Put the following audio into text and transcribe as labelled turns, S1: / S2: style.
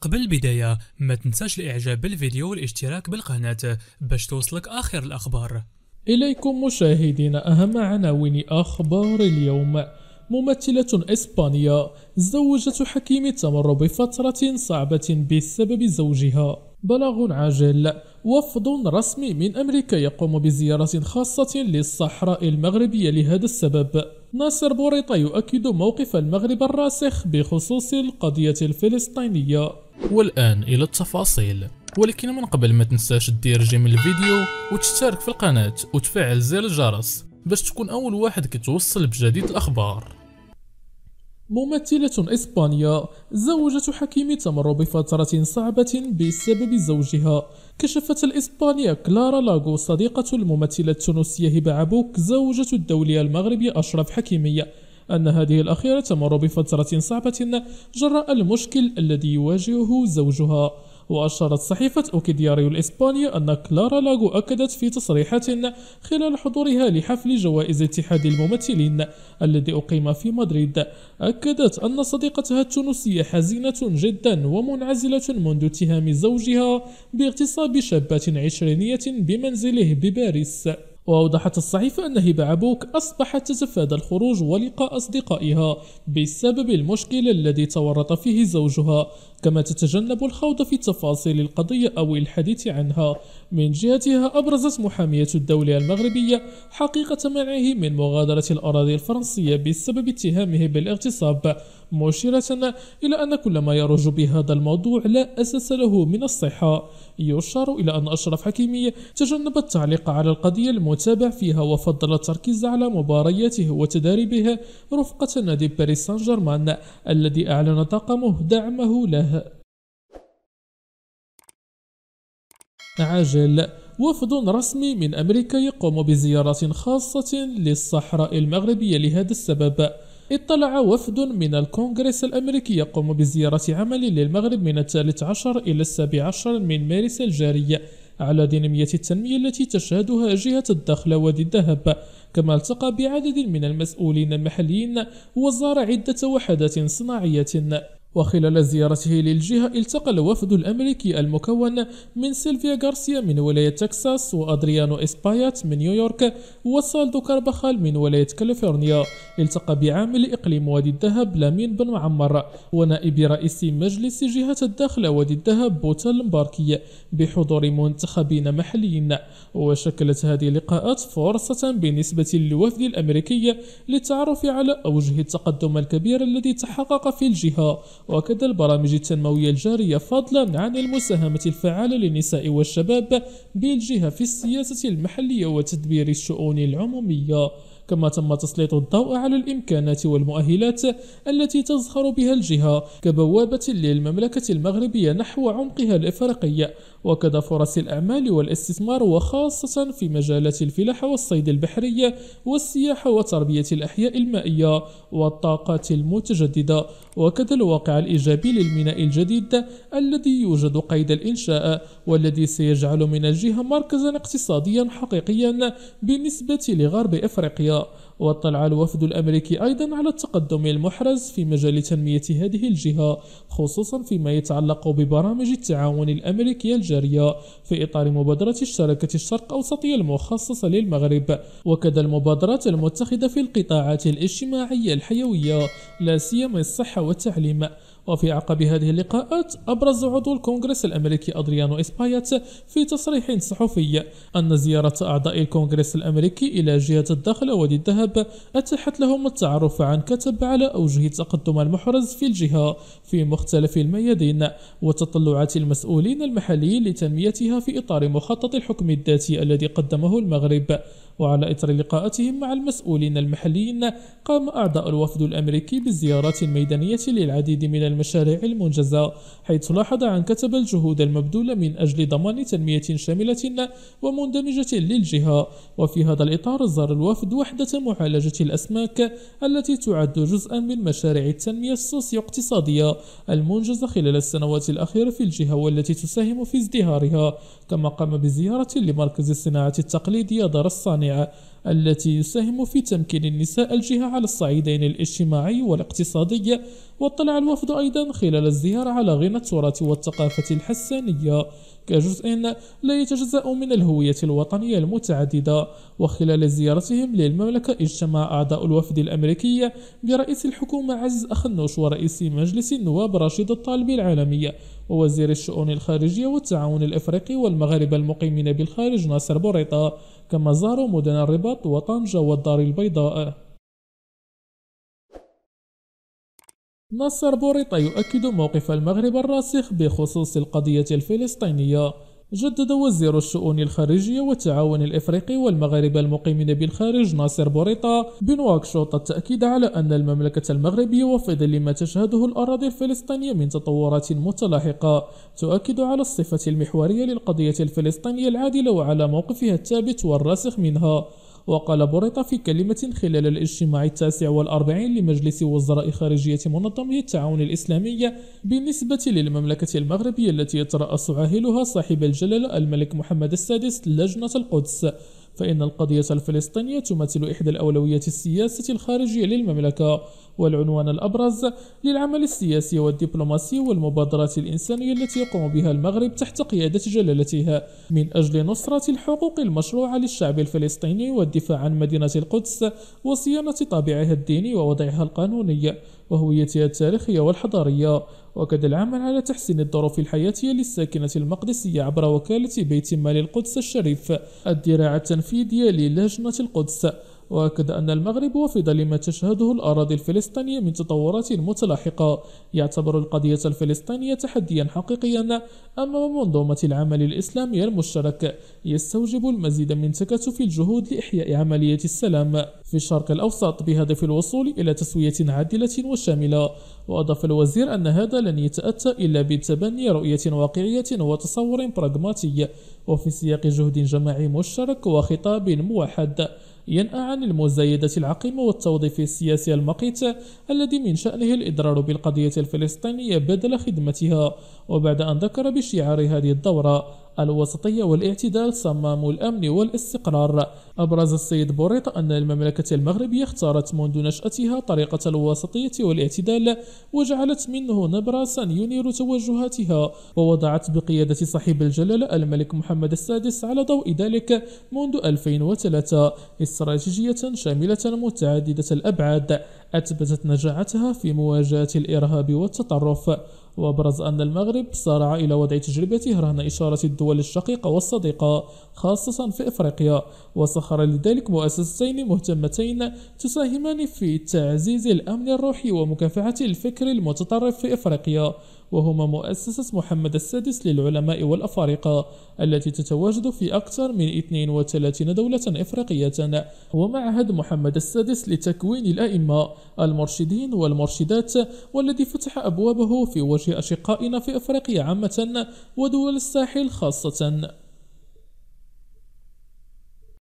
S1: قبل البداية ما تنساش الاعجاب بالفيديو والاشتراك بالقناة باش توصلك اخر الاخبار اليكم مشاهدينا اهم عناوين اخبار اليوم ممثلة إسبانية زوجة حكيم تمر بفترة صعبة بسبب زوجها بلاغ عاجل وفد رسمي من أمريكا يقوم بزيارة خاصة للصحراء المغربية لهذا السبب ناصر بوريطة يؤكد موقف المغرب الراسخ بخصوص القضية الفلسطينية والآن إلى التفاصيل ولكن من قبل ما تنساش دير جيم الفيديو وتشترك في القناة وتفعل زر الجرس باش تكون أول واحد كتوصل بجديد الأخبار ممثلة إسبانيا زوجة حكيم تمر بفترة صعبة بسبب زوجها كشفت الإسبانية كلارا لاغو صديقة الممثلة التونسية هبة عبوك زوجة الدولية المغربية أشرف حكيمية أن هذه الأخيرة تمر بفترة صعبة جراء المشكل الذي يواجهه زوجها وأشارت صحيفة أوكيدياريو الإسبانية أن كلارا لاغو أكدت في تصريحات خلال حضورها لحفل جوائز اتحاد الممثلين الذي أقيم في مدريد أكدت أن صديقتها التونسية حزينة جدا ومنعزلة منذ اتهام زوجها باغتصاب شابة عشرينية بمنزله بباريس وأوضحت الصحيفة أن هبة عبوك أصبحت تتفادى الخروج ولقاء أصدقائها بسبب المشكل الذي تورط فيه زوجها كما تتجنب الخوض في تفاصيل القضية أو الحديث عنها من جهتها أبرزت محامية الدولة المغربية حقيقة منعه من مغادرة الأراضي الفرنسية بسبب اتهامه بالاغتصاب مشيرة إلى أن كل ما يروج بهذا الموضوع لا أساس له من الصحة يشار إلى أن أشرف حكيمي تجنب التعليق على القضية المت المتابع فيها وفضل التركيز على مبارياته وتدريبه رفقة نادي باريس سان جيرمان الذي أعلن طاقمه دعمه له عاجل وفد رسمي من أمريكا يقوم بزيارة خاصة للصحراء المغربية لهذا السبب اطلع وفد من الكونغرس الأمريكي يقوم بزيارة عمل للمغرب من الثالث عشر إلى السابع عشر من مارس الجاري على دينامية التنمية التي تشهدها جهة الدخل وذي الذهب كما التقى بعدد من المسؤولين المحليين وزار عدة وحدات صناعية وخلال زيارته للجهة التقى الوفد الأمريكي المكون من سيلفيا غارسيا من ولاية تكساس وأدريانو إسبايات من نيويورك وسالدو كارباخال من ولاية كاليفورنيا التقى بعامل إقليم وادي الذهب لامين بن معمر ونائب رئيس مجلس جهة الداخل وادي الذهب بوتا المباركي بحضور منتخبين محليين وشكلت هذه اللقاءات فرصة بالنسبة للوفد الأمريكي للتعرف على أوجه التقدم الكبير الذي تحقق في الجهة وكذا البرامج التنموية الجارية فضلا عن المساهمة الفعالة للنساء والشباب بالجهة في السياسة المحلية وتدبير الشؤون العمومية كما تم تسليط الضوء على الإمكانات والمؤهلات التي تزخر بها الجهة كبوابة للمملكة المغربية نحو عمقها الإفريقي وكذا فرص الأعمال والاستثمار وخاصة في مجالات الفلاحة والصيد البحري والسياحة وتربية الأحياء المائية والطاقات المتجددة وكذا الواقع الإيجابي للميناء الجديد الذي يوجد قيد الإنشاء والذي سيجعل من الجهة مركزا اقتصاديا حقيقيا بالنسبة لغرب إفريقيا واطلع الوفد الأمريكي أيضا على التقدم المحرز في مجال تنمية هذه الجهة خصوصا فيما يتعلق ببرامج التعاون الأمريكية الجارية في إطار مبادرة الشراكة الشرق أوسطية المخصصة للمغرب وكذا المبادرات المتخذة في القطاعات الاجتماعية الحيوية لا سيما الصحة والتعليم وفي عقب هذه اللقاءات أبرز عضو الكونغرس الأمريكي أدريانو إسبايات في تصريح صحفي أن زيارة أعضاء الكونغرس الأمريكي إلى جهة الدخل وادي الذهب أتاحت لهم التعرف عن كتب على أوجه التقدم المحرز في الجهة في مختلف الميادين وتطلعات المسؤولين المحليين لتنميتها في إطار مخطط الحكم الذاتي الذي قدمه المغرب وعلى إثر لقاءاتهم مع المسؤولين المحليين قام أعضاء الوفد الأمريكي بالزيارات الميدانية للعديد من المشاريع المنجزة حيث لاحظ عن كتب الجهود المبذولة من أجل ضمان تنمية شاملة ومندمجة للجهة وفي هذا الإطار زار الوفد وحدة معالجة الأسماك التي تعد جزءا من مشاريع التنمية السوسيو اقتصادية المنجزة خلال السنوات الأخيرة في الجهة والتي تساهم في ازدهارها كما قام بزيارة لمركز الصناعة التقليدية دار الصانع يعني التي يساهم في تمكين النساء الجهة على الصعيدين الاجتماعي والاقتصادي واطلع الوفد أيضا خلال الزيارة على غنى التراث والثقافة الحسانية كجزء لا يتجزأ من الهوية الوطنية المتعددة وخلال زيارتهم للمملكة اجتمع أعضاء الوفد الأمريكي برئيس الحكومة عز أخنوش ورئيس مجلس النواب رشيد الطالبي العالمي ووزير الشؤون الخارجية والتعاون الأفريقي والمغاربة المقيمين بالخارج ناصر بوريطة كما زاروا مدن الرباط الرباط وطنجة والدار البيضاء نصر بوريطة يؤكد موقف المغرب الراسخ بخصوص القضية الفلسطينية جدد وزير الشؤون الخارجية والتعاون الإفريقي والمغاربة المقيمين بالخارج ناصر بوريطة بنواكشوط التأكيد على أن المملكة المغربية وفيض لما تشهده الأراضي الفلسطينية من تطورات متلاحقة تؤكد على الصفة المحورية للقضية الفلسطينية العادلة وعلى موقفها الثابت والراسخ منها وقال بوريطة في كلمة خلال الاجتماع التاسع والأربعين لمجلس وزراء خارجية منظمة التعاون الإسلامية بالنسبة للمملكة المغربية التي يترأس عاهلها صاحب الجلالة الملك محمد السادس لجنة القدس فإن القضية الفلسطينية تمثل إحدى الأولويات السياسة الخارجية للمملكة والعنوان الأبرز للعمل السياسي والدبلوماسي والمبادرات الإنسانية التي يقوم بها المغرب تحت قيادة جلالتها من أجل نصرة الحقوق المشروعة للشعب الفلسطيني والدفاع عن مدينة القدس وصيانة طابعها الديني ووضعها القانوني وهويتها التاريخية والحضارية وأكد العمل على تحسين الظروف الحياتية للساكنة المقدسية عبر وكالة بيت مال القدس الشريف الذراع التنفيذية للجنة القدس وأكد أن المغرب وفد لما تشهده الأراضي الفلسطينية من تطورات متلاحقة يعتبر القضية الفلسطينية تحديا حقيقيا أمام منظومة العمل الإسلامي المشترك يستوجب المزيد من تكاتف الجهود لإحياء عملية السلام في الشرق الأوسط بهدف الوصول إلى تسوية عادلة وشاملة وأضاف الوزير أن هذا لن يتأتى إلا بتبني رؤية واقعية وتصور براغماتي وفي سياق جهد جماعي مشترك وخطاب موحد ينأى عن المزايدة العقيمة والتوظيف السياسي المقيت الذي من شأنه الإضرار بالقضية الفلسطينية بدل خدمتها وبعد أن ذكر بشعار هذه الدورة الوسطية والاعتدال صمام الأمن والاستقرار أبرز السيد بوريط أن المملكة المغربية اختارت منذ نشأتها طريقة الوسطية والاعتدال وجعلت منه نبراسا ينير توجهاتها ووضعت بقيادة صاحب الجلالة الملك محمد السادس على ضوء ذلك منذ 2003 استراتيجية شاملة متعددة الأبعاد أثبتت نجاعتها في مواجهة الإرهاب والتطرف وأبرز أن المغرب سارع إلى وضع تجربته رهن إشارة الدول الشقيقة والصديقة خاصة في إفريقيا وسخر لذلك مؤسستين مهتمتين تساهمان في تعزيز الأمن الروحي ومكافحة الفكر المتطرف في إفريقيا وهما مؤسسة محمد السادس للعلماء والأفارقة التي تتواجد في أكثر من 32 دولة إفريقية ومعهد محمد السادس لتكوين الأئمة المرشدين والمرشدات والذي فتح أبوابه في وجه أشقائنا في أفريقيا عامة ودول الساحل خاصة